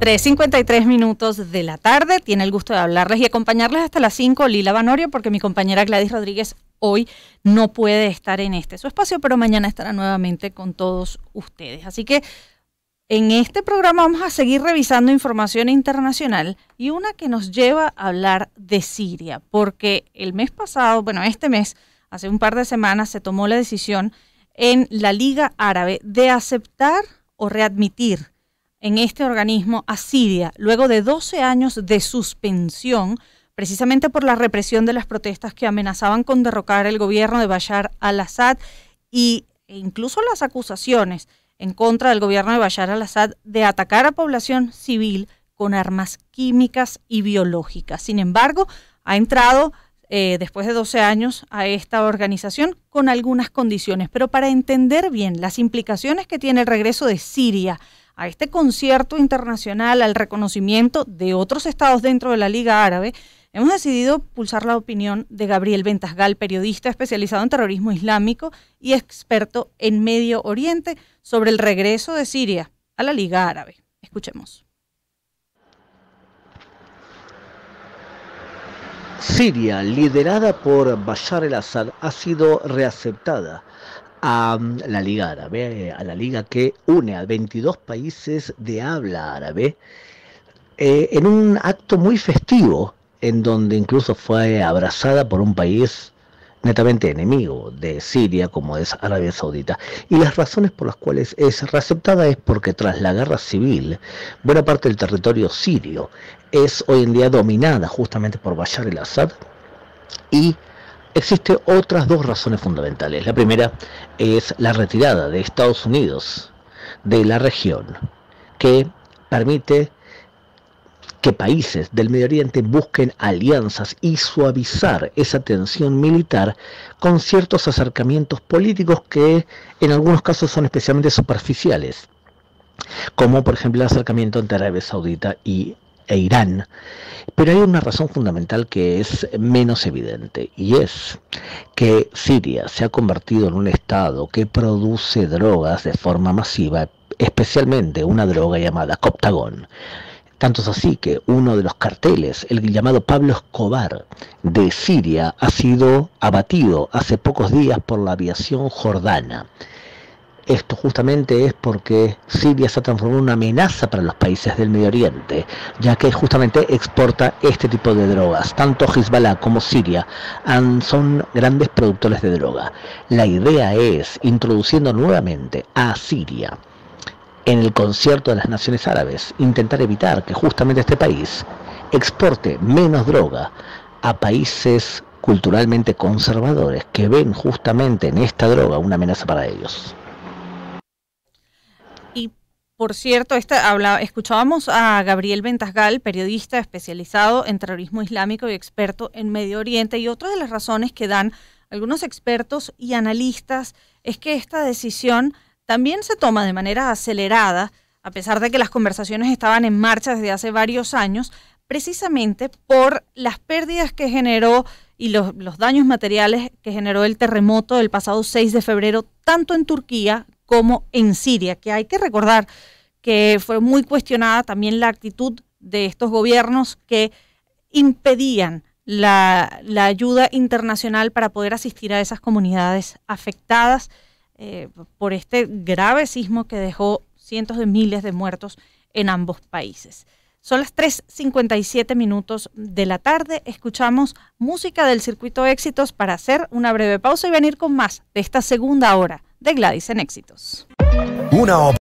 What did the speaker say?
3.53 minutos de la tarde. Tiene el gusto de hablarles y acompañarles hasta las 5 Lila Vanorio, porque mi compañera Gladys Rodríguez hoy no puede estar en este su espacio, pero mañana estará nuevamente con todos ustedes. Así que en este programa vamos a seguir revisando información internacional y una que nos lleva a hablar de Siria, porque el mes pasado, bueno, este mes, hace un par de semanas, se tomó la decisión en la Liga Árabe de aceptar o readmitir en este organismo a Siria luego de 12 años de suspensión, precisamente por la represión de las protestas que amenazaban con derrocar el gobierno de Bashar al-Assad y, e incluso las acusaciones en contra del gobierno de Bashar al-Assad de atacar a población civil con armas químicas y biológicas. Sin embargo, ha entrado eh, después de 12 años a esta organización con algunas condiciones. Pero para entender bien las implicaciones que tiene el regreso de Siria a este concierto internacional, al reconocimiento de otros estados dentro de la Liga Árabe, hemos decidido pulsar la opinión de Gabriel Ventasgal, periodista especializado en terrorismo islámico y experto en Medio Oriente, sobre el regreso de Siria a la Liga Árabe. Escuchemos. Siria, liderada por Bashar el-Assad, ha sido reaceptada a mm, la Liga Árabe, a la liga que une a 22 países de habla árabe, eh, en un acto muy festivo, en donde incluso fue abrazada por un país netamente enemigo de Siria, como es Arabia Saudita. Y las razones por las cuales es receptada es porque tras la guerra civil, buena parte del territorio sirio es hoy en día dominada justamente por Bashar el-Assad y Existe otras dos razones fundamentales. La primera es la retirada de Estados Unidos de la región, que permite que países del Medio Oriente busquen alianzas y suavizar esa tensión militar con ciertos acercamientos políticos que en algunos casos son especialmente superficiales, como por ejemplo el acercamiento entre Arabia Saudita y e Irán. Pero hay una razón fundamental que es menos evidente y es que Siria se ha convertido en un estado que produce drogas de forma masiva, especialmente una droga llamada coptagón. Tanto es así que uno de los carteles, el llamado Pablo Escobar de Siria, ha sido abatido hace pocos días por la aviación jordana. Esto justamente es porque Siria se ha transformado en una amenaza para los países del Medio Oriente, ya que justamente exporta este tipo de drogas. Tanto Hezbollah como Siria son grandes productores de droga. La idea es introduciendo nuevamente a Siria en el concierto de las naciones árabes, intentar evitar que justamente este país exporte menos droga a países culturalmente conservadores que ven justamente en esta droga una amenaza para ellos. Por cierto, esta, escuchábamos a Gabriel Ventasgal, periodista especializado en terrorismo islámico y experto en Medio Oriente, y otra de las razones que dan algunos expertos y analistas es que esta decisión también se toma de manera acelerada, a pesar de que las conversaciones estaban en marcha desde hace varios años, precisamente por las pérdidas que generó y los, daños materiales que generó el terremoto del pasado 6 de febrero, tanto en Turquía como en Siria, que hay que recordar que fue muy cuestionada también la actitud de estos gobiernos que impedían la, ayuda internacional para poder asistir a esas comunidades afectadas eh, por este grave sismo que dejó cientos de miles de muertos en ambos países. Son las 3.57 minutos de la tarde. Escuchamos música del circuito éxitos para hacer una breve pausa y venir con más de esta segunda hora de Gladys en éxitos. Una